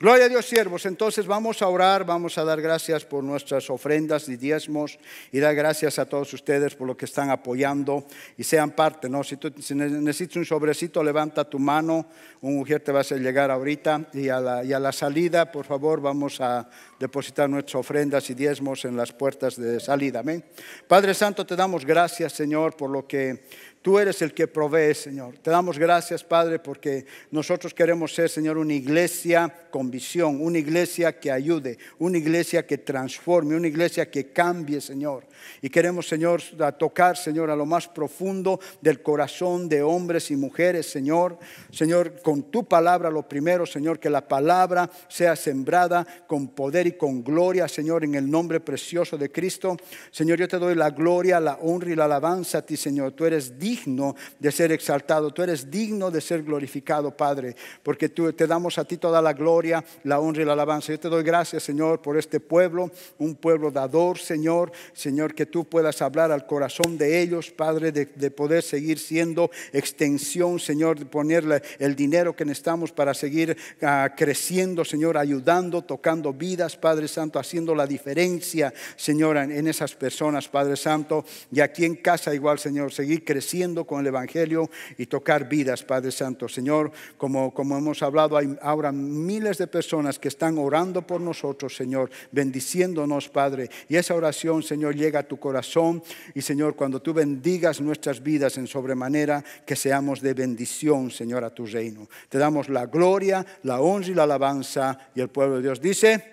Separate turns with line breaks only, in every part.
Gloria a Dios, siervos. Entonces vamos a orar, vamos a dar gracias por nuestras ofrendas y diezmos y dar gracias a todos ustedes por lo que están apoyando y sean parte, ¿no? Si, tú, necesitas un sobrecito, levanta tu mano, un mujer te va a llegar ahorita y a, la, y a la salida, por favor, vamos a depositar nuestras ofrendas y diezmos en las puertas de salida. Amén. Padre Santo, te damos gracias, Señor, por lo que Tú eres el que provee, Señor. Te damos gracias, Padre, porque nosotros queremos ser, Señor, una iglesia con visión, una iglesia que ayude, una iglesia que transforme, una iglesia que cambie, Señor. Y queremos, Señor, tocar, Señor, a lo más profundo del corazón de hombres y mujeres, Señor. Señor, con tu palabra, lo primero, Señor, que la palabra sea sembrada con poder y con gloria, Señor, en el nombre precioso de Cristo. Señor, yo te doy la gloria, la honra y la alabanza a ti, Señor. Tú eres digno de ser exaltado, tú eres digno de ser glorificado, Padre, porque tú, te damos a ti toda la gloria, la honra y la alabanza. Yo te doy gracias, Señor, por este pueblo, un pueblo dador, Señor, Señor, que tú puedas hablar al corazón de ellos, Padre, de, poder seguir siendo extensión, Señor, de ponerle el dinero que necesitamos para seguir ah, creciendo, Señor, ayudando, tocando vidas, Padre Santo, haciendo la diferencia, Señor, en, en esas personas, Padre Santo, y aquí en casa igual, Señor, seguir creciendo con el Evangelio y tocar vidas, Padre Santo. Señor, como, como hemos hablado, hay ahora miles de personas que están orando por nosotros, Señor, bendiciéndonos, Padre. Y esa oración, Señor, llega a tu corazón. Y, Señor, cuando tú bendigas nuestras vidas en sobremanera, que seamos de bendición, Señor, a tu reino. Te damos la gloria, la honra y la alabanza. Y el pueblo de Dios dice,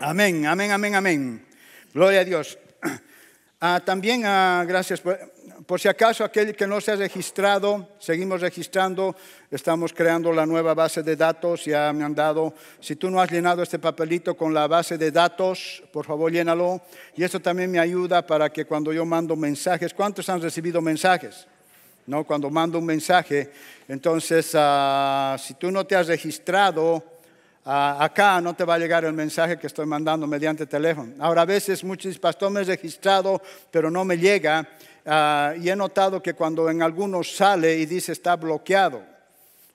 amén, amén, amén, amén. Gloria a Dios. Ah, también ah, gracias por... Por si acaso aquel que no se ha registrado, seguimos registrando, estamos creando la nueva base de datos, ya me han dado, si tú no has llenado este papelito con la base de datos, por favor llénalo. Y eso también me ayuda para que cuando yo mando mensajes, ¿cuántos han recibido mensajes? ¿No? Cuando mando un mensaje, entonces ah, si tú no te has registrado, ah, acá no te va a llegar el mensaje que estoy mandando mediante teléfono. Ahora a veces muchos pastores me he registrado, pero no me llega. Ah, y he notado que cuando en algunos sale y dice está bloqueado,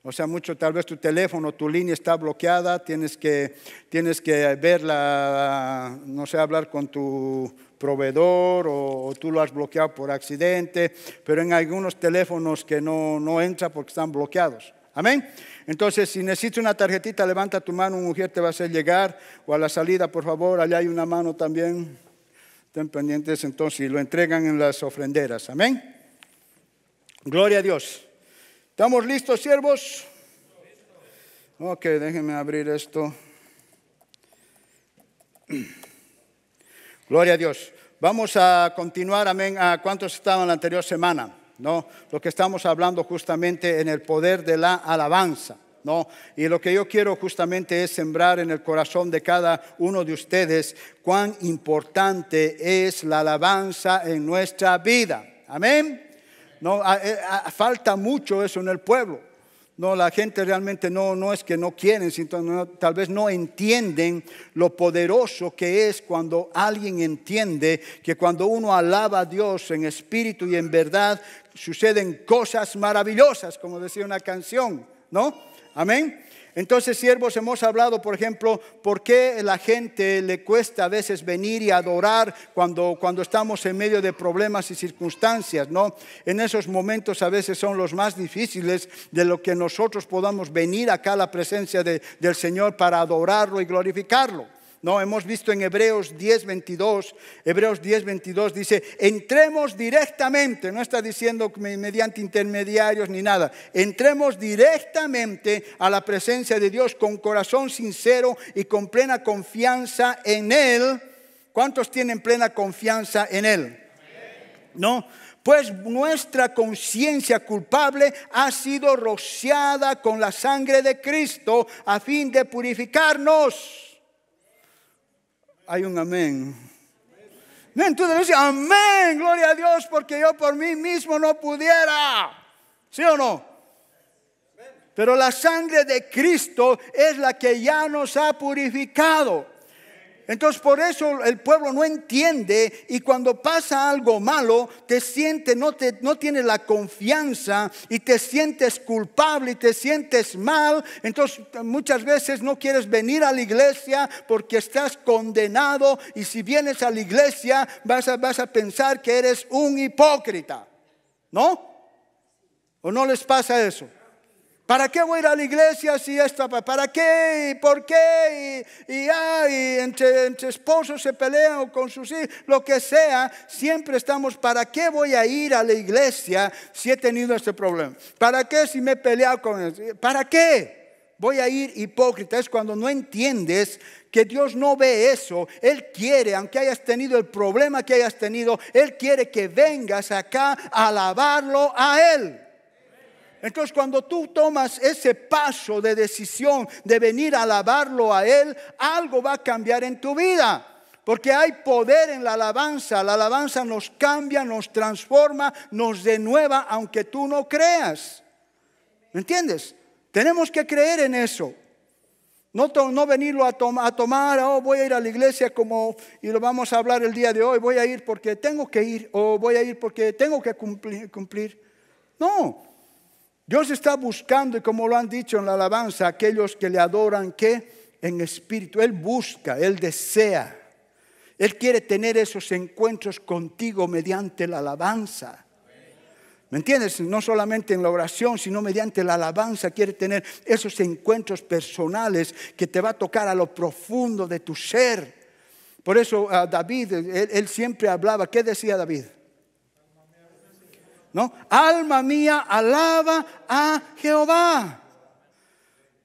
o sea, mucho tal vez tu teléfono, tu línea está bloqueada, tienes que, tienes que verla, no sé, hablar con tu proveedor o, tú lo has bloqueado por accidente, pero en algunos teléfonos que no, no entra porque están bloqueados. Amén. Entonces, si necesitas una tarjetita, levanta tu mano, mujer te va a hacer llegar. O a la salida, por favor, allá hay una mano también. Estén pendientes entonces y lo entregan en las ofrenderas. Amén. Gloria a Dios. ¿Estamos listos, siervos? Ok, déjenme abrir esto. Gloria a Dios. Vamos a continuar, amén, a cuántos estaban la anterior semana, ¿no? Lo que estamos hablando justamente en el poder de la alabanza. No, y lo que yo quiero justamente es sembrar en el corazón de cada uno de ustedes cuán importante es la alabanza en nuestra vida. Amén. No, eh, falta mucho eso en el pueblo. No, la gente realmente no, no es que no quieren, sino tal vez no entienden lo poderoso que es cuando alguien entiende que cuando uno alaba a Dios en espíritu y en verdad, suceden cosas maravillosas, como decía una canción, ¿no? Amén. Entonces, siervos, hemos hablado, por ejemplo, por qué la gente le cuesta a veces venir y adorar cuando, estamos en medio de problemas y circunstancias, ¿no? En esos momentos a veces son los más difíciles de lo que nosotros podamos venir acá a la presencia del Señor para adorarlo y glorificarlo. No, hemos visto en Hebreos 10.22, Hebreos 10, 22 dice, entremos directamente, no está diciendo mediante intermediarios ni nada, entremos directamente a la presencia de Dios con corazón sincero y con plena confianza en Él. ¿Cuántos tienen plena confianza en Él? ¿No? pues nuestra conciencia culpable ha sido rociada con la sangre de Cristo a fin de purificarnos. Hay un amén. ¿Entonces tú amén, gloria a Dios, porque yo por mí mismo no pudiera. ¿Sí o no? Pero la sangre de Cristo es la que ya nos ha purificado. Entonces por eso el pueblo no entiende y cuando pasa algo malo te siente, no, te, no tienes la confianza y te sientes culpable y te sientes mal. Entonces muchas veces no quieres venir a la iglesia porque estás condenado y si vienes a la iglesia vas vas a pensar que eres un hipócrita. ¿No? ¿O no les pasa eso? ¿Para qué voy a ir a la iglesia si esta? ¿Para qué? por qué? Y, entre, entre, esposos se pelean o con sus hijos, lo que sea. Siempre estamos, ¿para qué voy a ir a la iglesia si he tenido este problema? ¿Para qué si me he peleado con él? ¿Para qué? Voy a ir hipócrita. Es cuando no entiendes que Dios no ve eso. Él quiere, aunque hayas tenido el problema que hayas tenido, Él quiere que vengas acá a alabarlo a Él. Entonces cuando tú tomas ese paso de decisión de venir a alabarlo a Él, algo va a cambiar en tu vida. Porque hay poder en la alabanza. La alabanza nos cambia, nos transforma, nos denueva, aunque tú no creas. ¿Me entiendes? Tenemos que creer en eso. No, no venirlo a, a, tomar, oh, voy a ir a la iglesia como, y lo vamos a hablar el día de hoy, voy a ir porque tengo que ir, o voy a ir porque tengo que cumplir. cumplir. No, Dios está buscando, y como lo han dicho en la alabanza, aquellos que le adoran que en espíritu. Él busca, Él desea. Él quiere tener esos encuentros contigo mediante la alabanza. ¿Me entiendes? No solamente en la oración, sino mediante la alabanza. Quiere tener esos encuentros personales que te va a tocar a lo profundo de tu ser. Por eso David, él siempre hablaba. ¿Qué decía David? ¿no? Alma mía, alaba a Jehová.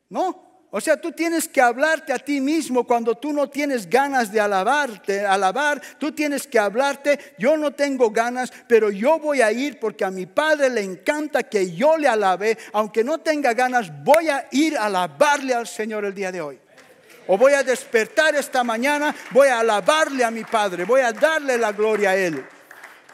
¿No? O sea, tú tienes que hablarte a ti mismo cuando tú no tienes ganas de alabarte, alabar. Tú tienes que hablarte, yo no tengo ganas, pero yo voy a ir porque a mi padre le encanta que yo le alabe. Aunque no tenga ganas, voy a ir a alabarle al Señor el día de hoy. O voy a despertar esta mañana, voy a alabarle a mi padre, voy a darle la gloria a Él.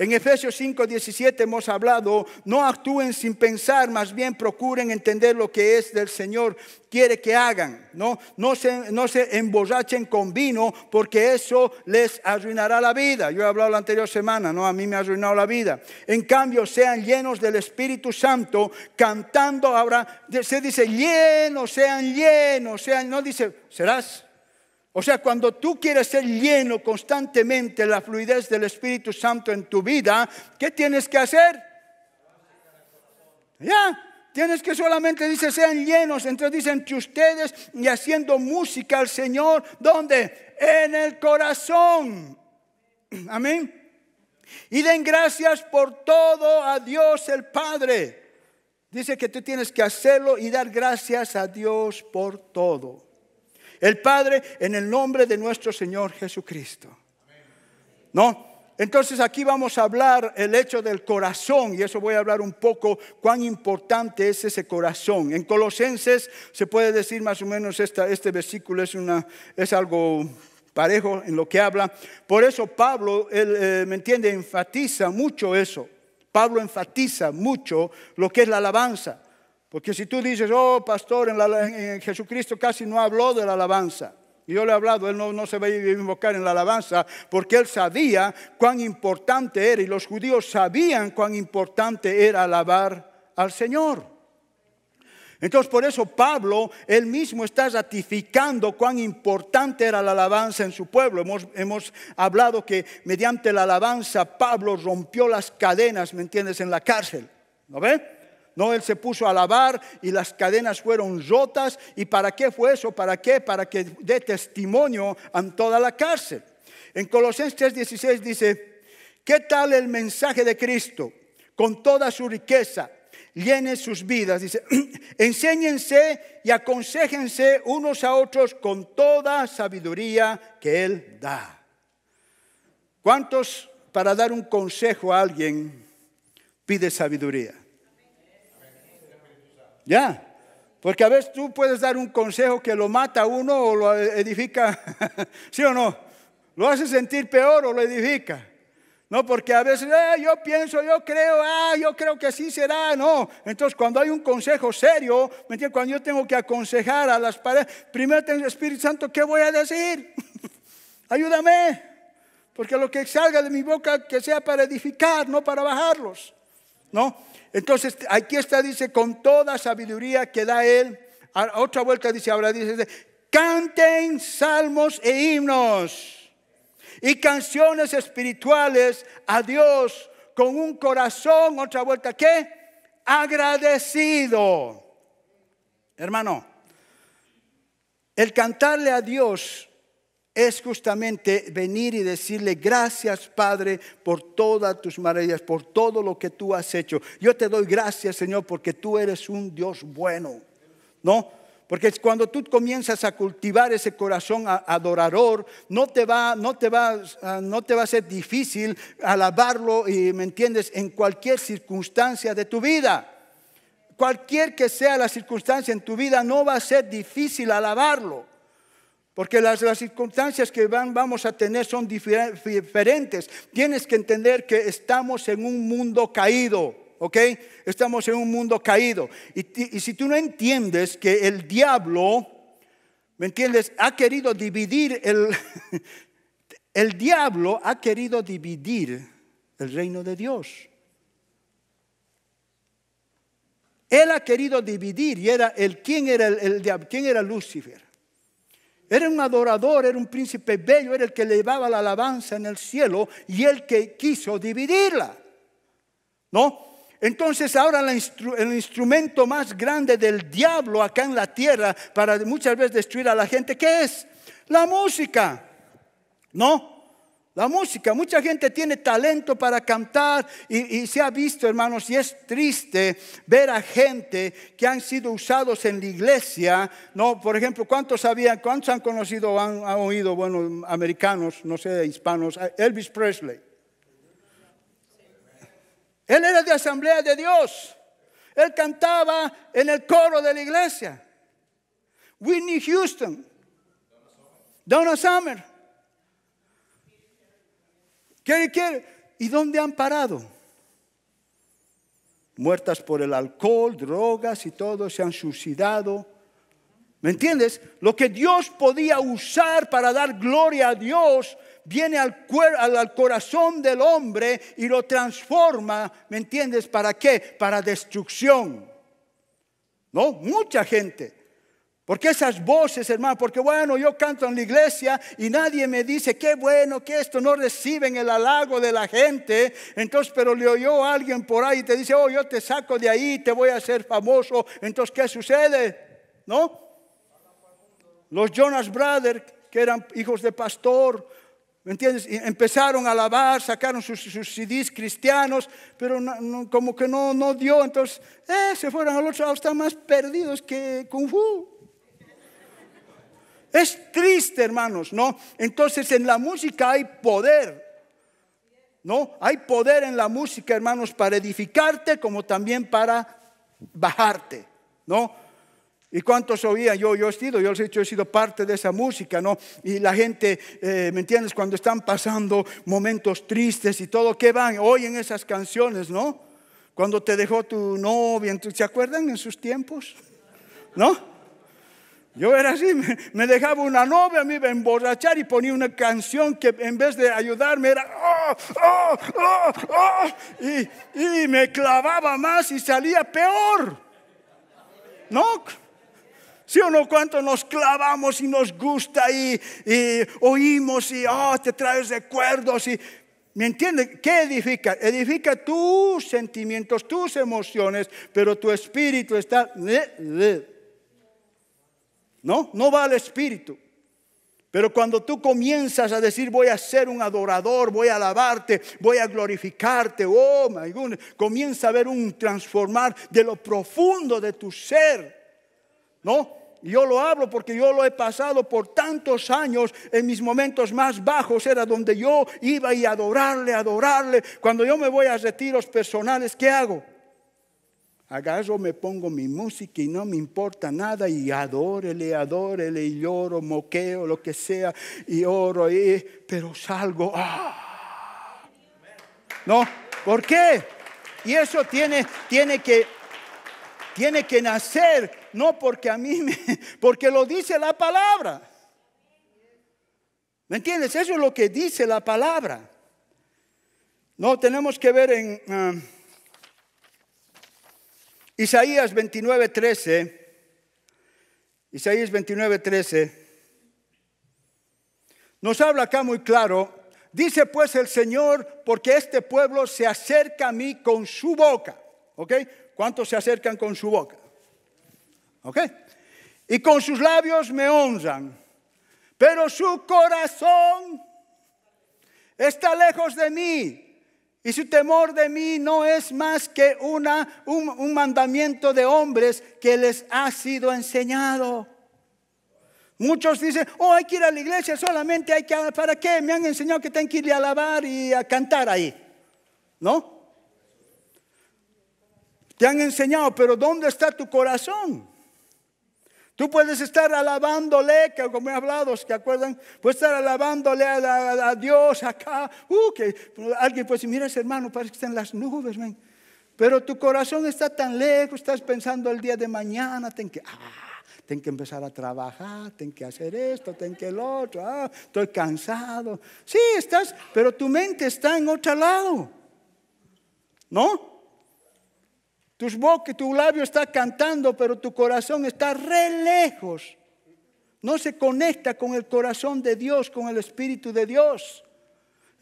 En Efesios 5, 17 hemos hablado, no actúen sin pensar, más bien procuren entender lo que es del Señor quiere que hagan. No, no, se, no se emborrachen con vino porque eso les arruinará la vida. Yo he hablado la anterior semana, ¿no? A mí me ha arruinado la vida. En cambio, sean llenos del Espíritu Santo, cantando ahora, se dice, llenos, sean llenos, sean, no dice, serás o sea, cuando tú quieres ser lleno constantemente la fluidez del Espíritu Santo en tu vida, ¿qué tienes que hacer? Ya, Tienes que solamente dice sean llenos. Entonces dicen que ustedes y haciendo música al Señor, ¿dónde? En el corazón. Amén. Y den gracias por todo a Dios el Padre. Dice que tú tienes que hacerlo y dar gracias a Dios por todo. El Padre en el nombre de nuestro Señor Jesucristo. ¿No? Entonces aquí vamos a hablar el hecho del corazón y eso voy a hablar un poco cuán importante es ese corazón. En Colosenses se puede decir más o menos esta, este versículo es, una, es algo parejo en lo que habla. Por eso Pablo, eh, ¿me entiende? Enfatiza mucho eso. Pablo enfatiza mucho lo que es la alabanza. Porque si tú dices, oh pastor, en, Jesucristo casi no habló de la alabanza. Y yo le he hablado, él no, se va a invocar en la alabanza porque él sabía cuán importante era y los judíos sabían cuán importante era alabar al Señor. Entonces por eso Pablo, él mismo está ratificando cuán importante era la alabanza en su pueblo. Hemos, hemos hablado que mediante la alabanza Pablo rompió las cadenas, ¿me entiendes?, en la cárcel. ¿No ves? No, él se puso a lavar y las cadenas fueron rotas. ¿Y para qué fue eso? ¿Para qué? Para que dé testimonio a toda la cárcel. En Colosenses 3:16 dice, ¿qué tal el mensaje de Cristo con toda su riqueza? llene sus vidas. Dice, enséñense y aconsejense unos a otros con toda sabiduría que Él da. ¿Cuántos para dar un consejo a alguien pide sabiduría? Ya. Porque a veces tú puedes dar un consejo que lo mata a uno o lo edifica, ¿sí o no? Lo hace sentir peor o lo edifica. No, porque a veces ah, yo pienso, yo creo, ah, yo creo que así será. No, entonces cuando hay un consejo serio, Cuando yo tengo que aconsejar a las paredes, primero tengo el Espíritu Santo, ¿qué voy a decir? Ayúdame, porque lo que salga de mi boca que sea para edificar, no para bajarlos. ¿No? Entonces, aquí está, dice, con toda sabiduría que da él. otra vuelta dice, ahora dice, canten salmos e himnos y canciones espirituales a Dios con un corazón, otra vuelta, ¿qué? Agradecido. Hermano, el cantarle a Dios es justamente venir y decirle gracias Padre por todas tus maravillas, por todo lo que tú has hecho. Yo te doy gracias Señor porque tú eres un Dios bueno, ¿no? Porque cuando tú comienzas a cultivar ese corazón adorador, no te va, no te ah, no te va a ser difícil alabarlo y me entiendes en cualquier circunstancia de tu vida. Cualquier que sea la circunstancia en tu vida, no va a ser difícil alabarlo. Porque las, circunstancias que van, vamos a tener son diferentes. Tienes que entender que estamos en un mundo caído, ¿ok? Estamos en un mundo caído. Y, si tú no entiendes que el diablo, ¿me entiendes? Ha querido dividir el... El diablo ha querido dividir el reino de Dios. Él ha querido dividir y era el quién era el, quién era Lucifer. Era un adorador, era un príncipe bello, era el que llevaba la alabanza en el cielo y el que quiso dividirla. ¿No? Entonces ahora el instrumento más grande del diablo acá en la tierra para muchas veces destruir a la gente, ¿qué es? La música. ¿No? La música, mucha gente tiene talento para cantar y, se ha visto, hermanos, y es triste ver a gente que han sido usados en la iglesia. No, por ejemplo, ¿cuántos sabían, cuántos han conocido, han, han oído, bueno, americanos, no sé, hispanos, ah, Elvis Presley? Él era de asamblea de Dios. Él cantaba en el coro de la iglesia. Whitney Houston, Donna Summer. ¿Qué ¿Y dónde han parado? Muertas por el alcohol, drogas y todo, se han suicidado. ¿Me entiendes? Lo que Dios podía usar para dar gloria a Dios viene al, al corazón del hombre y lo transforma, ¿me entiendes? ¿Para qué? Para destrucción. ¿No? Mucha gente porque esas voces, hermano, porque bueno, yo canto en la iglesia y nadie me dice, qué bueno que esto no reciben el halago de la gente. Entonces, pero le oyó alguien por ahí y te dice, oh, yo te saco de ahí, te voy a hacer famoso. Entonces, ¿qué sucede? ¿No? Los Jonas Brothers, que eran hijos de pastor, ¿me entiendes? empezaron a alabar, sacaron sus, sus CDs cristianos, pero como que no, no dio. Entonces, eh, se fueron al otro lado, están más perdidos que Kung Fu. Es triste, hermanos, ¿no? Entonces en la música hay poder. ¿No? Hay poder en la música, hermanos, para edificarte como también para bajarte, ¿no? ¿Y cuántos oían? Yo, yo he sido, yo he he sido parte de esa música, ¿no? Y la gente, eh, ¿me entiendes? Cuando están pasando momentos tristes y todo, ¿qué van? Oyen esas canciones, ¿no? Cuando te dejó tu novia, ¿se acuerdan en sus tiempos? ¿No? Yo era así, me, dejaba una novia, me iba a emborrachar y ponía una canción que en vez de ayudarme era, oh, oh, oh, oh" y, me clavaba más y salía peor. ¿No? ¿Sí o no? ¿Cuánto nos clavamos y nos gusta y, oímos y oh, te traes recuerdos? Y, ¿Me entiendes? ¿Qué edifica? Edifica tus sentimientos, tus emociones, pero tu espíritu está... Eh, eh, no, no va al espíritu. Pero cuando tú comienzas a decir, voy a ser un adorador, voy a alabarte, voy a glorificarte, oh my goodness, comienza a ver un transformar de lo profundo de tu ser. ¿No? Yo lo hablo porque yo lo he pasado por tantos años. En mis momentos más bajos era donde yo iba y adorarle, adorarle. Cuando yo me voy a retiros personales, ¿qué hago? agarro, me pongo mi música y no me importa nada y adórele, adórele y lloro, moqueo, lo que sea y oro, y, pero salgo. ¡ah! No, ¿por qué? Y eso tiene, tiene que, tiene que nacer, no porque a mí me, porque lo dice la palabra. ¿Me entiendes? Eso es lo que dice la palabra. No, tenemos que ver en... Ah, Isaías 29, 13. Isaías 29, 13. Nos habla acá muy claro. Dice pues el Señor, porque este pueblo se acerca a mí con su boca. ¿Ok? ¿Cuántos se acercan con su boca? ¿Ok? Y con sus labios me honran. Pero su corazón está lejos de mí y su temor de mí no es más que una, un, mandamiento de hombres que les ha sido enseñado. Muchos dicen, oh, hay que ir a la iglesia solamente, hay que, ¿para qué? Me han enseñado que tengo que ir a alabar y a cantar ahí. ¿No? Te han enseñado, pero ¿dónde está tu corazón? Tú puedes estar alabándole, que como he hablado, ¿se acuerdan? Puedes estar alabándole a, Dios acá. Uh, alguien puede decir, mira ese hermano, parece que está en las nubes, Pero tu corazón está tan lejos, estás pensando el día de mañana, ten que, ah, ten que empezar a trabajar, ten que hacer esto, ten que el otro, ah, estoy cansado. Sí, estás, pero tu mente está en otro lado. ¿No? Tus bocas, tu labio está cantando, pero tu corazón está re lejos. No se conecta con el corazón de Dios, con el Espíritu de Dios.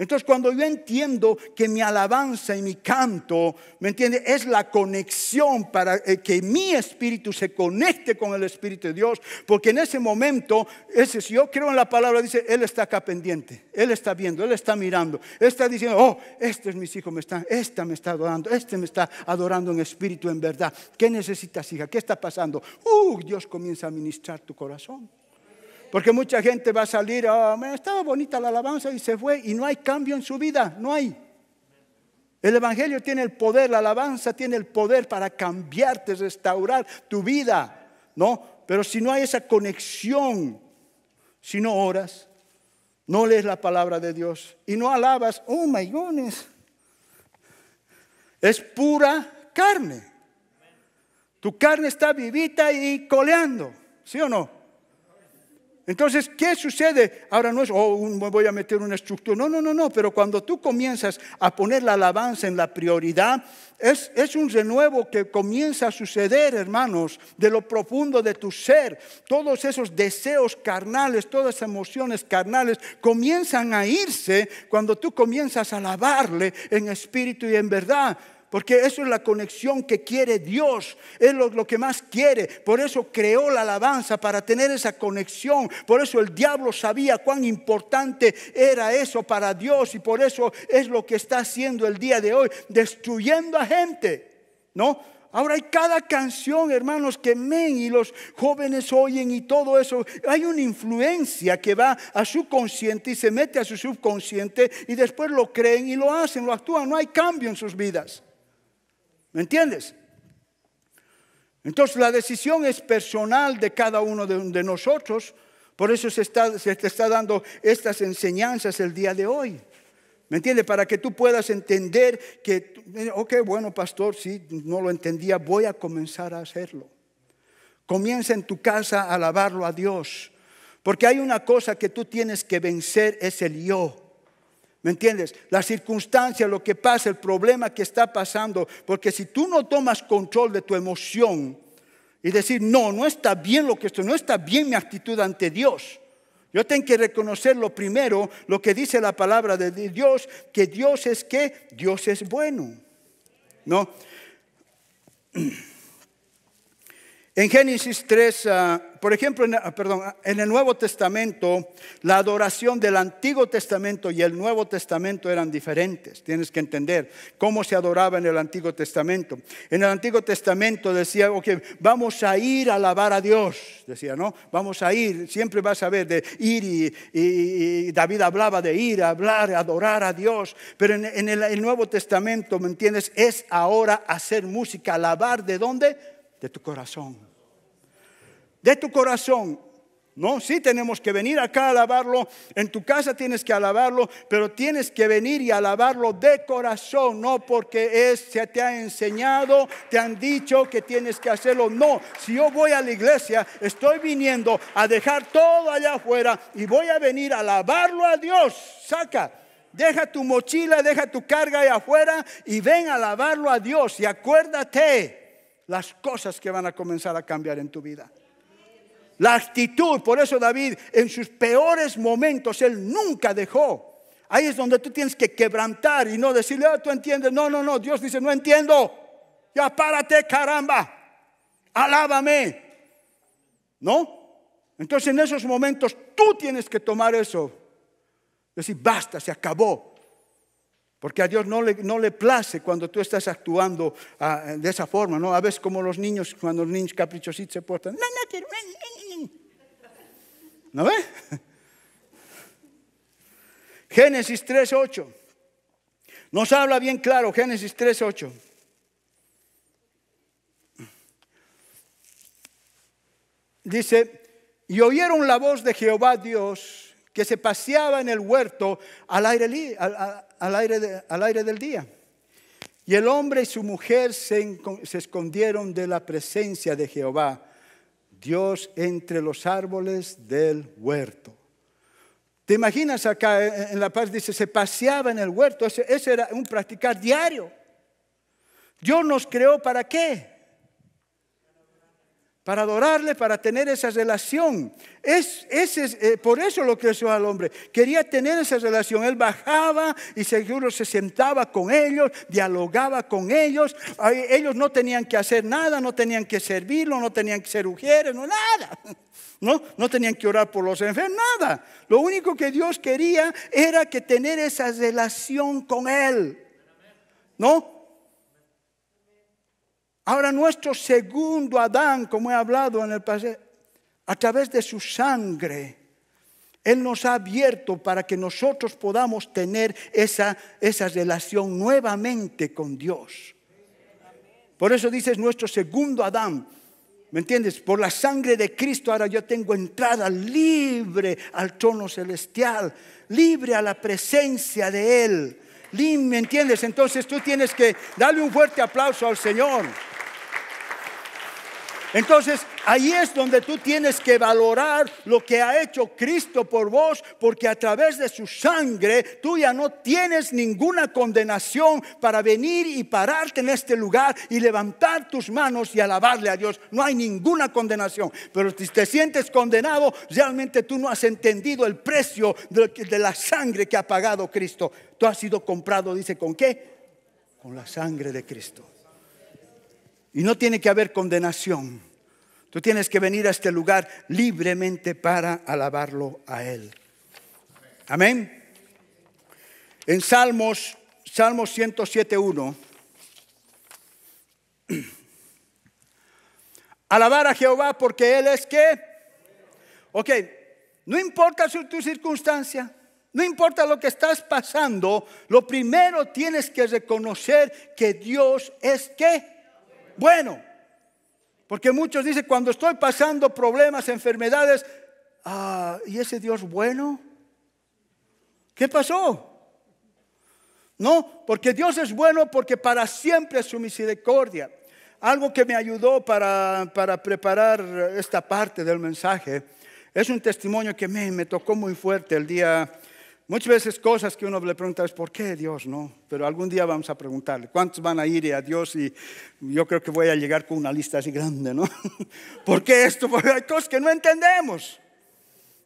Entonces cuando yo entiendo que mi alabanza y mi canto, ¿me entiende? Es la conexión para eh, que mi espíritu se conecte con el espíritu de Dios, porque en ese momento, ese, si yo creo en la palabra, dice, Él está acá pendiente, Él está viendo, Él está mirando, Él está diciendo, oh, este es mis hijos, me están, esta me está adorando, este me está adorando en espíritu, en verdad. ¿Qué necesitas, hija? ¿Qué está pasando? Uh, Dios comienza a ministrar tu corazón. Porque mucha gente va a salir, ah, estaba bonita la alabanza y se fue y no hay cambio en su vida, no hay. El Evangelio tiene el poder, la alabanza tiene el poder para cambiarte, restaurar tu vida, ¿no? Pero si no hay esa conexión, si no oras, no lees la palabra de Dios y no alabas, oh my es pura carne. Tu carne está vivita y coleando, ¿sí o no? Entonces, ¿qué sucede? Ahora no es, oh, me voy a meter una estructura. No, no, no, no. Pero cuando tú comienzas a poner la alabanza en la prioridad, es, es un renuevo que comienza a suceder, hermanos, de lo profundo de tu ser. Todos esos deseos carnales, todas esas emociones carnales, comienzan a irse cuando tú comienzas a alabarle en espíritu y en verdad porque eso es la conexión que quiere Dios, es lo, que más quiere. Por eso creó la alabanza, para tener esa conexión. Por eso el diablo sabía cuán importante era eso para Dios y por eso es lo que está haciendo el día de hoy, destruyendo a gente, ¿no? Ahora hay cada canción, hermanos, que men y los jóvenes oyen y todo eso. Hay una influencia que va a su consciente y se mete a su subconsciente y después lo creen y lo hacen, lo actúan. No hay cambio en sus vidas. ¿Me entiendes? Entonces la decisión es personal de cada uno de, nosotros. Por eso se, está, se te está dando estas enseñanzas el día de hoy. ¿Me entiendes? Para que tú puedas entender que, ok, bueno, pastor, sí, no lo entendía, voy a comenzar a hacerlo. Comienza en tu casa a alabarlo a Dios. Porque hay una cosa que tú tienes que vencer, es el yo. ¿Me entiendes? La circunstancia, lo que pasa, el problema que está pasando. Porque si tú no tomas control de tu emoción y decir, no, no está bien lo que estoy, no está bien mi actitud ante Dios. Yo tengo que reconocer lo primero, lo que dice la palabra de Dios, que Dios es que Dios es bueno. ¿No? En Génesis 3, ah, por ejemplo, en, ah, perdón, en el Nuevo Testamento, la adoración del Antiguo Testamento y el Nuevo Testamento eran diferentes. Tienes que entender cómo se adoraba en el Antiguo Testamento. En el Antiguo Testamento decía, ok, vamos a ir a alabar a Dios. Decía, ¿no? Vamos a ir, siempre vas a ver de ir y, David hablaba de ir, hablar, adorar a Dios. Pero en, el Nuevo Testamento, ¿me entiendes? Es ahora hacer música, alabar de dónde? de tu corazón. De tu corazón. No, sí tenemos que venir acá a alabarlo, en tu casa tienes que alabarlo, pero tienes que venir y alabarlo de corazón, no porque es, se te ha enseñado, te han dicho que tienes que hacerlo. No, si yo voy a la iglesia, estoy viniendo a dejar todo allá afuera y voy a venir a alabarlo a Dios. Saca, deja tu mochila, deja tu carga allá afuera y ven a alabarlo a Dios y acuérdate las cosas que van a comenzar a cambiar en tu vida. La actitud, por eso David, en sus peores momentos, él nunca dejó. Ahí es donde tú tienes que quebrantar y no decirle, ah, tú entiendes. No, no, no. Dios dice, no entiendo. Ya párate, caramba. Alábame. ¿No? Entonces en esos momentos tú tienes que tomar eso. Decir, basta, se acabó. Porque a Dios no le, place cuando tú estás actuando ah, de esa forma, ¿no? A veces como los niños, cuando los niños caprichositos se portan, ¿no ve? Génesis 3.8. Nos habla bien claro, Génesis 3.8. Dice, y oyeron la voz de Jehová Dios que se paseaba en el huerto al aire libre al aire, al aire del día. Y el hombre y su mujer se, escondieron de la presencia de Jehová, Dios entre los árboles del huerto. ¿Te imaginas acá eh, eh, en La Paz? Dice, se paseaba en el huerto. Ese, ese, era un practicar diario. Dios nos creó para qué? para adorarle, para tener esa relación. Es, ese eh, por eso lo creció al hombre. Quería tener esa relación. Él bajaba y seguro se sentaba con ellos, dialogaba con ellos. Ellos no tenían que hacer nada, no tenían que servirlo, no tenían que ser ujieres, no nada. No, no tenían que orar por los enfermos, nada. Lo único que Dios quería era que tener esa relación con Él. ¿No? Ahora nuestro segundo Adán, como he hablado en el pasado, a través de su sangre, Él nos ha abierto para que nosotros podamos tener esa, esa relación nuevamente con Dios. Por eso dices nuestro segundo Adán. ¿Me entiendes? Por la sangre de Cristo ahora yo tengo entrada libre al trono celestial, libre a la presencia de Él. ¿Me entiendes? Entonces tú tienes que darle un fuerte aplauso al Señor. Entonces, ahí es donde tú tienes que valorar lo que ha hecho Cristo por vos, porque a través de su sangre tú ya no tienes ninguna condenación para venir y pararte en este lugar y levantar tus manos y alabarle a Dios. No hay ninguna condenación. Pero si te sientes condenado, realmente tú no has entendido el precio de la sangre que ha pagado Cristo. Tú has sido comprado, dice, ¿con qué? Con la sangre de Cristo. Y no tiene que haber condenación. Tú tienes que venir a este lugar libremente para alabarlo a Él. Amén. En Salmos, Salmos 107.1. Alabar a Jehová porque Él es que... Ok, no importa tu circunstancia, no importa lo que estás pasando, lo primero tienes que reconocer que Dios es que bueno. Porque muchos dicen, cuando estoy pasando problemas, enfermedades, ah, ¿y ese Dios bueno? ¿Qué pasó? No, porque Dios es bueno porque para siempre es su misericordia. Algo que me ayudó para, preparar esta parte del mensaje es un testimonio que me, me tocó muy fuerte el día Muchas veces cosas que uno le pregunta es, ¿por qué Dios no? Pero algún día vamos a preguntarle, ¿cuántos van a ir a Dios? Y yo creo que voy a llegar con una lista así grande, ¿no? ¿Por qué esto? Porque hay cosas que no entendemos.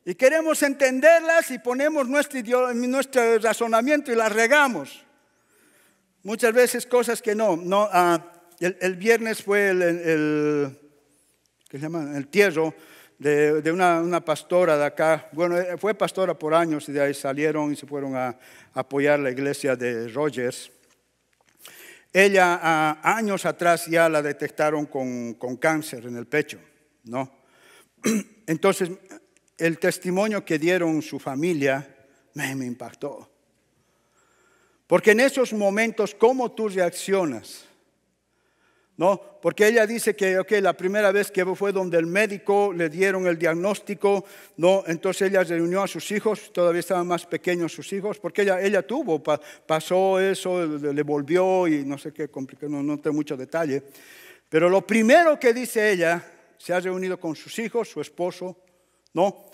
Y queremos entenderlas y ponemos nuestro, nuestro razonamiento y las regamos. Muchas veces cosas que no. no ah, el, viernes fue el, el, ¿qué se llama? el tierro de, una, pastora de acá. Bueno, eh, fue pastora por años y de ahí salieron y se fueron a, apoyar la iglesia de Rogers. Ella ah, años atrás ya la detectaron con, cáncer en el pecho, ¿no? Entonces, el testimonio que dieron su familia me, me impactó. Porque en esos momentos, ¿cómo tú reaccionas? ¿no? Porque ella dice que, la primera vez que fue donde el médico le dieron el diagnóstico, ¿no? Entonces ella reunió a sus hijos, todavía estaban más pequeños sus hijos, porque ella, ella tuvo, pasó eso, le volvió y no sé qué, no, tengo mucho detalle. Pero lo primero que dice ella, se ha reunido con sus hijos, su esposo, ¿no?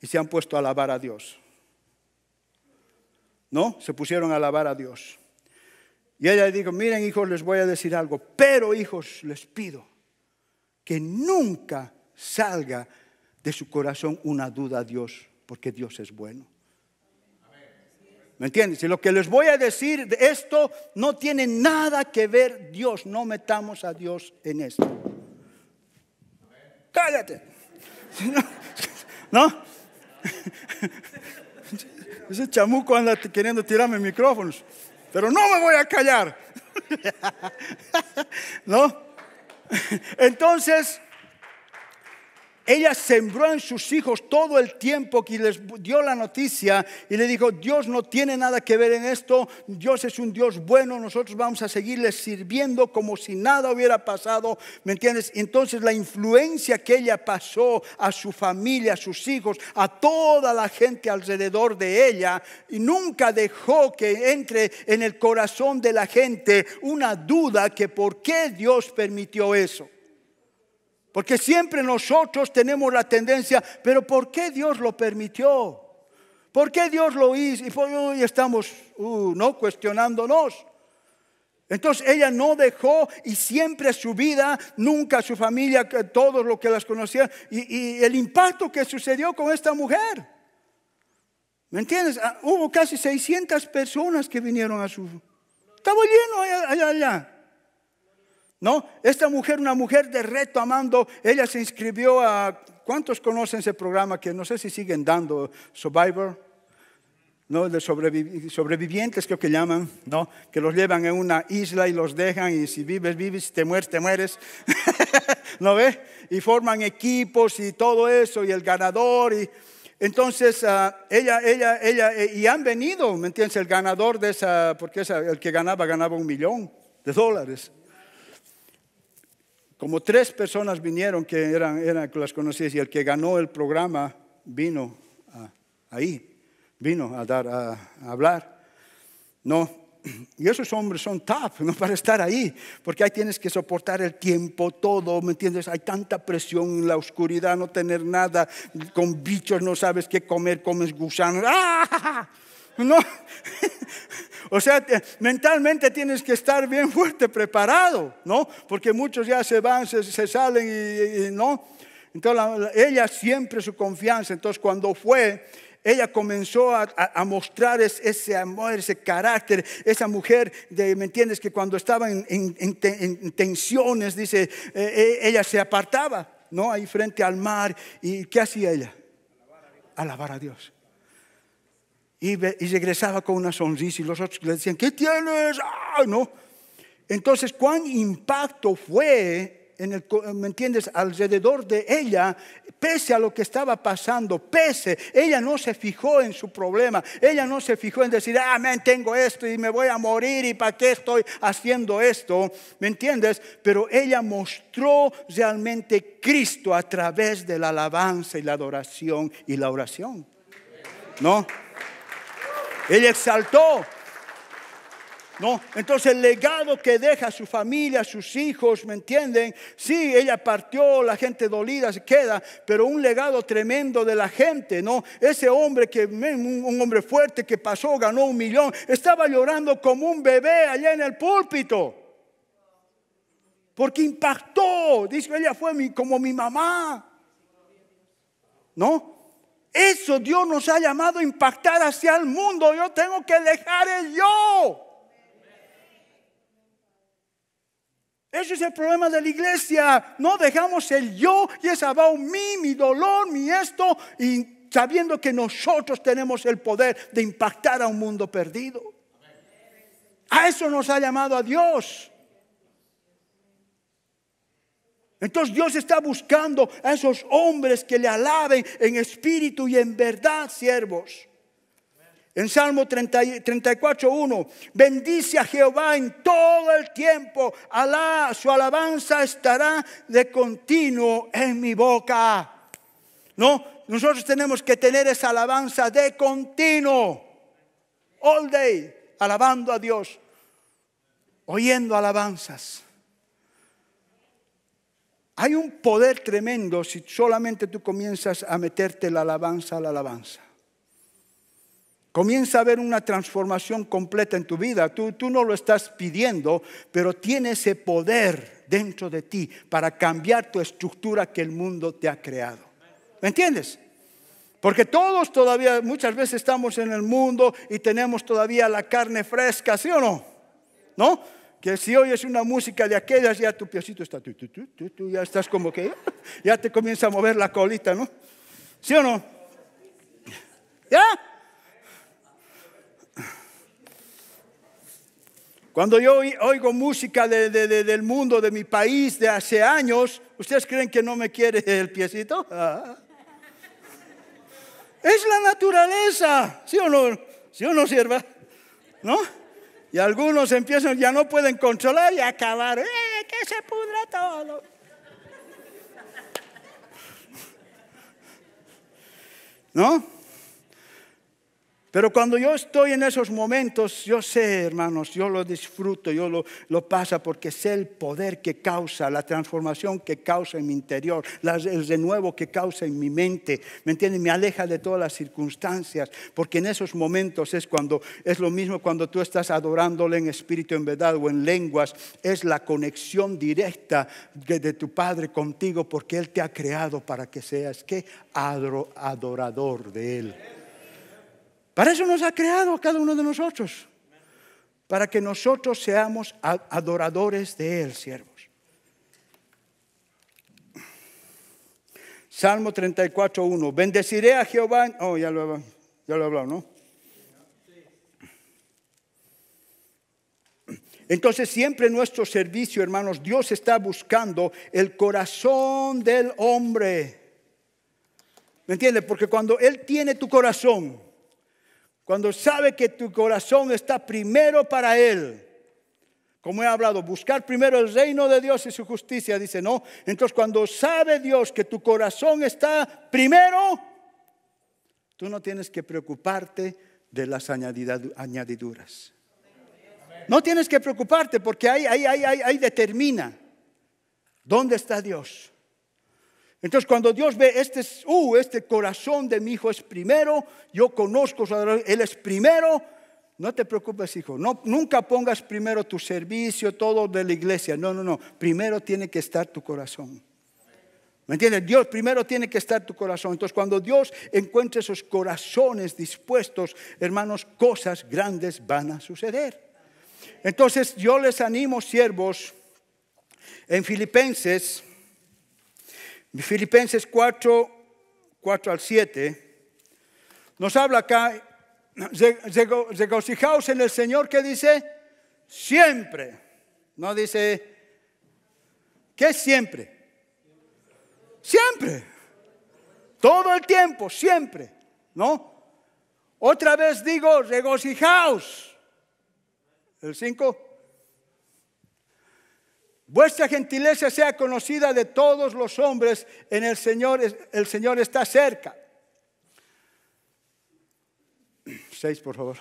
Y se han puesto a alabar a Dios. ¿No? Se pusieron a alabar a Dios. Y ella dijo, miren hijos, les voy a decir algo, pero hijos, les pido que nunca salga de su corazón una duda a Dios, porque Dios es bueno. ¿Me entiendes? Si lo que les voy a decir de esto no tiene nada que ver Dios, no metamos a Dios en esto. Cállate. ¿No? Ese chamuco anda queriendo tirarme micrófonos pero no me voy a callar. ¿No? Entonces, ella sembró en sus hijos todo el tiempo que les dio la noticia y le dijo, Dios no tiene nada que ver en esto, Dios es un Dios bueno, nosotros vamos a seguirles sirviendo como si nada hubiera pasado, ¿me entiendes? Entonces la influencia que ella pasó a su familia, a sus hijos, a toda la gente alrededor de ella, y nunca dejó que entre en el corazón de la gente una duda que por qué Dios permitió eso. Porque siempre nosotros tenemos la tendencia, pero ¿por qué Dios lo permitió? ¿Por qué Dios lo hizo? Y hoy pues, estamos uh, no cuestionándonos. Entonces ella no dejó y siempre su vida, nunca su familia, todos los que las conocían, y, el impacto que sucedió con esta mujer. ¿Me entiendes? Ah, hubo casi 600 personas que vinieron a su... Estaba lleno allá, allá. allá. No, esta mujer, una mujer de reto amando, ella se inscribió a, ¿cuántos conocen ese programa que no sé si siguen dando, Survivor? ¿no? de sobrevivientes creo que llaman, ¿no? que los llevan en una isla y los dejan y si vives, vives, si te mueres, te mueres. ¿No ve? Y forman equipos y todo eso y el ganador y entonces ah, ella, ella, ella, eh, y han venido, ¿me entiendes? El ganador de esa, porque el que ganaba ganaba un millón de dólares. Como tres personas vinieron que eran, eran las conocidas y el que ganó el programa vino ahí, vino a, dar, a, hablar. No, y esos hombres son top, no para estar ahí, porque ahí tienes que soportar el tiempo, todo, ¿me entiendes? Hay tanta presión, en la oscuridad, no tener nada, con bichos no sabes qué comer, comes gusanos. ¡Ah! No. O sea, mentalmente tienes que estar bien fuerte, preparado, ¿no? Porque muchos ya se van, se, salen y, no. Entonces, ella siempre su confianza. Entonces, cuando fue, ella comenzó a, mostrar ese amor, ese carácter, esa mujer, de, ¿me entiendes? Que cuando estaba en, tensiones, dice, eh, eh, ella se apartaba, ¿no? Ahí frente al mar. ¿Y qué hacía ella? Alabar a Dios y, regresaba con una sonrisa y los otros le decían, ¿qué tienes? ¡Ah! ¿No? Entonces, ¿cuán impacto fue, en el, ¿me entiendes?, alrededor de ella, pese a lo que estaba pasando, pese, ella no se fijó en su problema, ella no se fijó en decir, amén, ah, tengo esto y me voy a morir y para qué estoy haciendo esto, ¿me entiendes? Pero ella mostró realmente Cristo a través de la alabanza y la adoración y la oración, ¿no? Él exaltó. ¿No? Entonces el legado que deja su familia, sus hijos, ¿me entienden? Sí, ella partió, la gente dolida se queda, pero un legado tremendo de la gente, ¿no? Ese hombre que, un hombre fuerte que pasó, ganó un millón, estaba llorando como un bebé allá en el púlpito. Porque impactó, dice, ella fue como mi mamá, ¿no? Eso Dios nos ha llamado a impactar hacia el mundo. Yo tengo que dejar el yo. Ese es el problema de la iglesia. No dejamos el yo y esa va mí, mi dolor, mi esto, y sabiendo que nosotros tenemos el poder de impactar a un mundo perdido. A eso nos ha llamado a Dios. Entonces Dios está buscando a esos hombres que le alaben en espíritu y en verdad, siervos. En Salmo 34, 1, bendice a Jehová en todo el tiempo. Alá, su alabanza estará de continuo en mi boca. No, nosotros tenemos que tener esa alabanza de continuo. All day, alabando a Dios, oyendo alabanzas. Hay un poder tremendo si solamente tú comienzas a meterte la alabanza a la alabanza. Comienza a haber una transformación completa en tu vida. Tú, tú no lo estás pidiendo, pero tiene ese poder dentro de ti para cambiar tu estructura que el mundo te ha creado. ¿Me entiendes? Porque todos todavía, muchas veces estamos en el mundo y tenemos todavía la carne fresca, ¿sí o no? ¿No? que si oyes una música de aquellas, ya tu piecito está, ya estás como que, ya te comienza a mover la colita, ¿no? ¿Sí o no? ¿Ya? Cuando yo oigo música del mundo, de mi país, de hace años, ¿ustedes creen que no me quiere el piecito? Es la naturaleza, ¿sí o no? ¿Sí o no, sierva? ¿No? Y algunos empiezan, ya no pueden controlar y acabar. ¡Eh, que se pudra todo! ¿No? Pero cuando yo estoy en esos momentos, yo sé, hermanos, yo lo disfruto, yo lo, lo paso porque sé el poder que causa, la transformación que causa en mi interior, el renuevo que causa en mi mente. ¿Me entienden? Me aleja de todas las circunstancias, porque en esos momentos es cuando, es lo mismo cuando tú estás adorándole en espíritu, en verdad o en lenguas, es la conexión directa de, tu Padre contigo, porque Él te ha creado para que seas, que adorador de Él. Para eso nos ha creado cada uno de nosotros. Para que nosotros seamos adoradores de Él, siervos. Salmo 34, 1. Bendeciré a Jehová. Oh, ya lo, ya lo he hablado, ¿no? Entonces siempre en nuestro servicio, hermanos, Dios está buscando el corazón del hombre. ¿Me entiendes? Porque cuando Él tiene tu corazón, cuando sabe que tu corazón está primero para Él, como he hablado, buscar primero el reino de Dios y su justicia, dice, no. Entonces cuando sabe Dios que tu corazón está primero, tú no tienes que preocuparte de las añadiduras. No tienes que preocuparte porque ahí, determina dónde está Dios. Entonces cuando Dios ve, este, uh, este corazón de mi hijo es primero, yo conozco su él es primero, no te preocupes hijo, no, nunca pongas primero tu servicio, todo de la iglesia, no, no, no, primero tiene que estar tu corazón. ¿Me entiendes? Dios primero tiene que estar tu corazón. Entonces, cuando Dios encuentre esos corazones dispuestos, hermanos, cosas grandes van a suceder. Entonces, yo les animo, siervos, en Filipenses Filipenses 4, 4 al 7, nos habla acá, regocijaos en el Señor que dice siempre, no dice, ¿qué es siempre? Siempre, todo el tiempo, siempre, ¿no? Otra vez digo, regocijaos. El 5, Vuestra gentileza sea conocida de todos los hombres en el Señor, el Señor está cerca. Seis, por favor.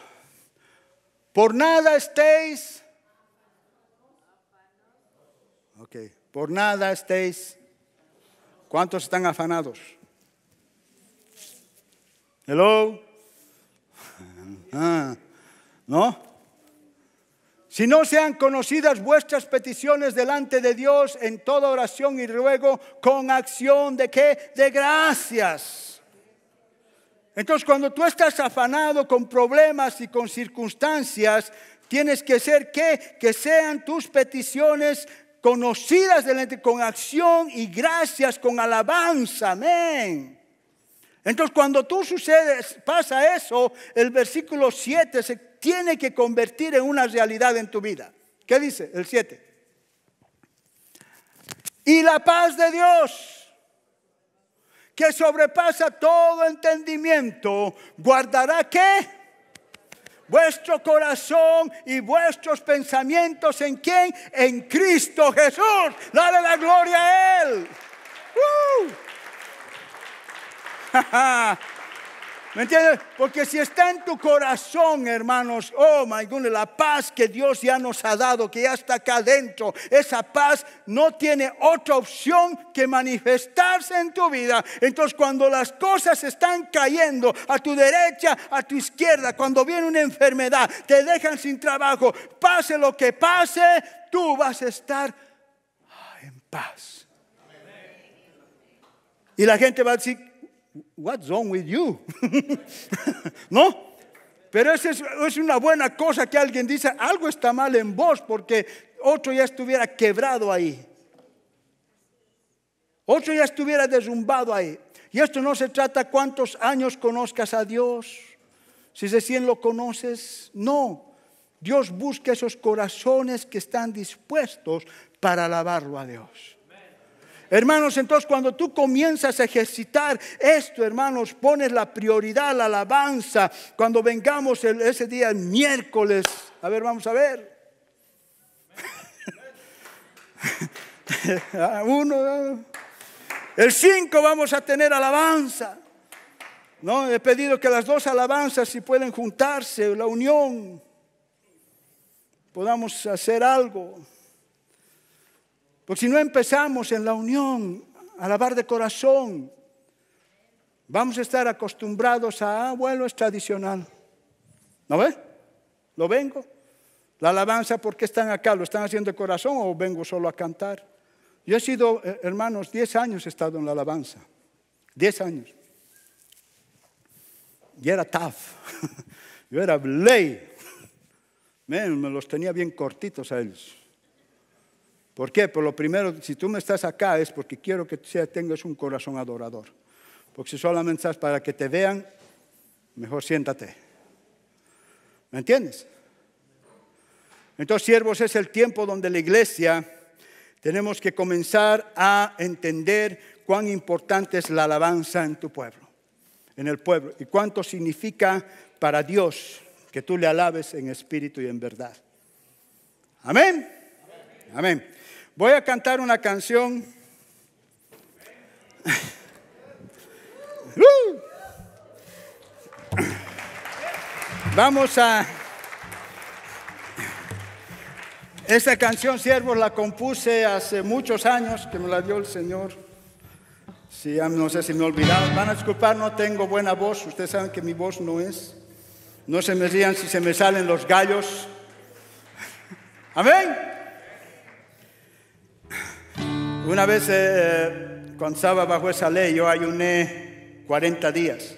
Por nada estéis. Ok, por nada estéis. ¿Cuántos están afanados? Hello. Ah, ¿No? Si no sean conocidas vuestras peticiones delante de Dios en toda oración y ruego, con acción de qué? De gracias. Entonces, cuando tú estás afanado con problemas y con circunstancias, tienes que ser que que sean tus peticiones conocidas delante con acción y gracias, con alabanza. Amén. Entonces, cuando tú sucedes, pasa eso, el versículo 7 se tiene que convertir en una realidad en tu vida. ¿Qué dice? El 7. Y la paz de Dios, que sobrepasa todo entendimiento, guardará qué? Vuestro corazón y vuestros pensamientos en quién? En Cristo Jesús. Dale la gloria a Él. ¡Uh! ¿Me entiendes? Porque si está en tu corazón, hermanos, oh my goodness, la paz que Dios ya nos ha dado, que ya está acá adentro, esa paz no tiene otra opción que manifestarse en tu vida. Entonces, cuando las cosas están cayendo a tu derecha, a tu izquierda, cuando viene una enfermedad, te dejan sin trabajo, pase lo que pase, tú vas a estar ah, en paz. Y la gente va a decir, what's wrong with you? ¿No? Pero es, es una buena cosa que alguien dice, algo está mal en vos porque otro ya estuviera quebrado ahí. Otro ya estuviera derrumbado ahí. Y esto no se trata cuántos años conozcas a Dios, si recién lo conoces. No, Dios busca esos corazones que están dispuestos para alabarlo a Dios. Hermanos, entonces cuando tú comienzas a ejercitar esto, hermanos, pones la prioridad, la alabanza. Cuando vengamos ese día, el miércoles, a ver, vamos a ver. Ah, uno, ah. el 5 vamos a tener alabanza. No, he pedido que las dos alabanzas, si pueden juntarse, la unión, podamos hacer algo. Porque si no empezamos en la unión a lavar de corazón, vamos a estar acostumbrados a, abuelos bueno, es tradicional. ¿No ve? ¿Lo vengo? La alabanza, ¿por qué están acá? ¿Lo están haciendo de corazón o vengo solo a cantar? Yo he sido, eh, hermanos, 10 años he estado en la alabanza. 10 años. Y era tough. Yo era ley. me los tenía bien cortitos a ellos. ¿Por qué? Por lo primero, si tú me estás acá es porque quiero que tengas un corazón adorador. Porque si solamente estás para que te vean, mejor siéntate. ¿Me entiendes? Entonces, siervos, es el tiempo donde la iglesia tenemos que comenzar a entender cuán importante es la alabanza en tu pueblo, en el pueblo, y cuánto significa para Dios que tú le alabes en espíritu y en verdad. Amén. Amén. Voy a cantar una canción. ¡Uh! Vamos a... Esta canción, siervos, la compuse hace muchos años que me la dio el Señor. Sí, no sé si me olvidaron. Van a disculpar, no tengo buena voz. Ustedes saben que mi voz no es. No se me rían si se me salen los gallos. Amén. Una vez, eh, cuando estaba bajo esa ley, yo ayuné 40 días.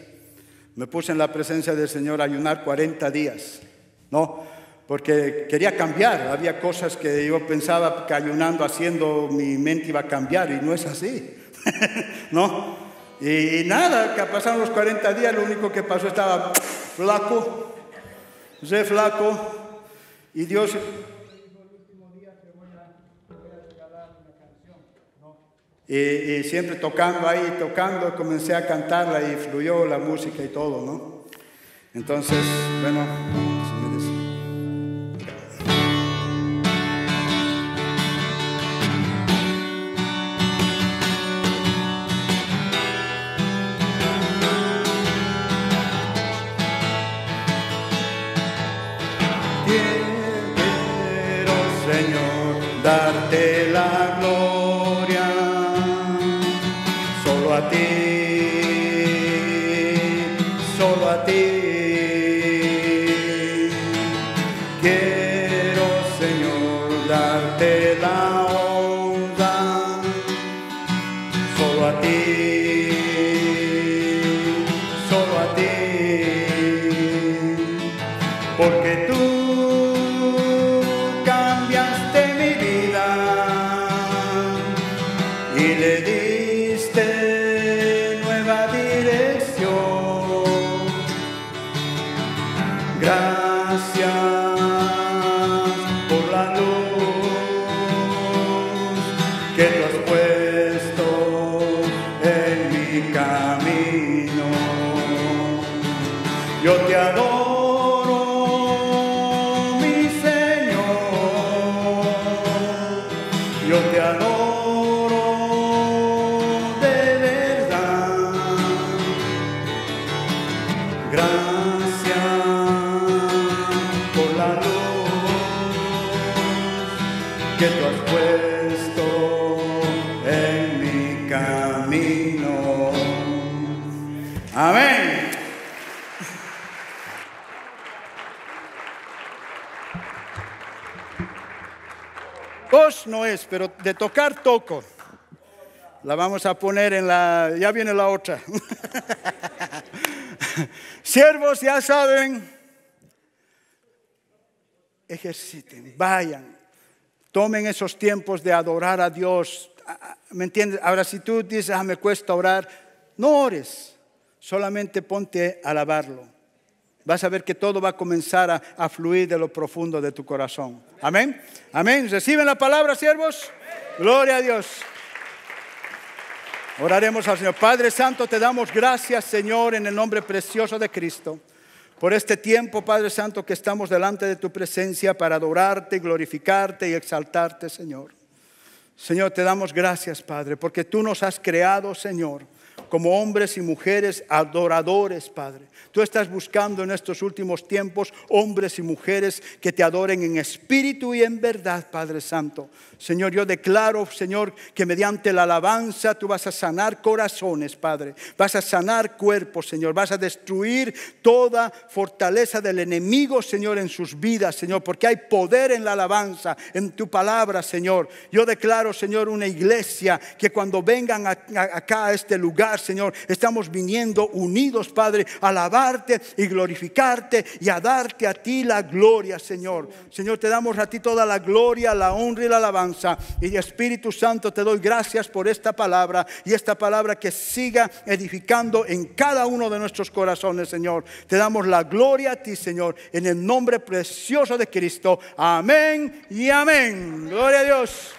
Me puse en la presencia del Señor a ayunar 40 días, ¿no? Porque quería cambiar. Había cosas que yo pensaba que ayunando, haciendo, mi mente iba a cambiar y no es así, ¿no? Y, nada, que pasaron los 40 días, lo único que pasó estaba flaco, re flaco. Y Dios Y, siempre tocando ahí, tocando, comencé a cantarla y fluyó la música y todo, ¿no? Entonces, bueno. Krishna pero de tocar toco. La vamos a poner en la... Ya viene la otra. Siervos, ya saben, ejerciten, vayan, tomen esos tiempos de adorar a Dios. Ah, ah, ¿Me entiendes? Ahora, si tú dices, ah, me cuesta orar, no ores, solamente ponte a alabarlo vas a ver que todo va a comenzar a, fluir de lo profundo de tu corazón. Amén. Amén. ¿Reciben la palabra, siervos? Gloria a Dios. Oraremos al Señor. Padre Santo, te damos gracias, Señor, en el nombre precioso de Cristo, por este tiempo, Padre Santo, que estamos delante de tu presencia para adorarte, glorificarte y exaltarte, Señor. Señor, te damos gracias, Padre, porque tú nos has creado, Señor como hombres y mujeres adoradores, Padre. Tú estás buscando en estos últimos tiempos hombres y mujeres que te adoren en espíritu y en verdad, Padre Santo. Señor, yo declaro, Señor, que mediante la alabanza tú vas a sanar corazones, Padre. Vas a sanar cuerpos, Señor. Vas a destruir toda fortaleza del enemigo, Señor, en sus vidas, Señor, porque hay poder en la alabanza, en tu palabra, Señor. Yo declaro, Señor, una iglesia que cuando vengan acá a este lugar, Señor. Estamos viniendo unidos, Padre, a alabarte y glorificarte y a darte a ti la gloria, Señor. Señor, te damos a ti toda la gloria, la honra y la alabanza. Y Espíritu Santo, te doy gracias por esta palabra y esta palabra que siga edificando en cada uno de nuestros corazones, Señor. Te damos la gloria a ti, Señor, en el nombre precioso de Cristo. Amén y amén. Gloria a Dios.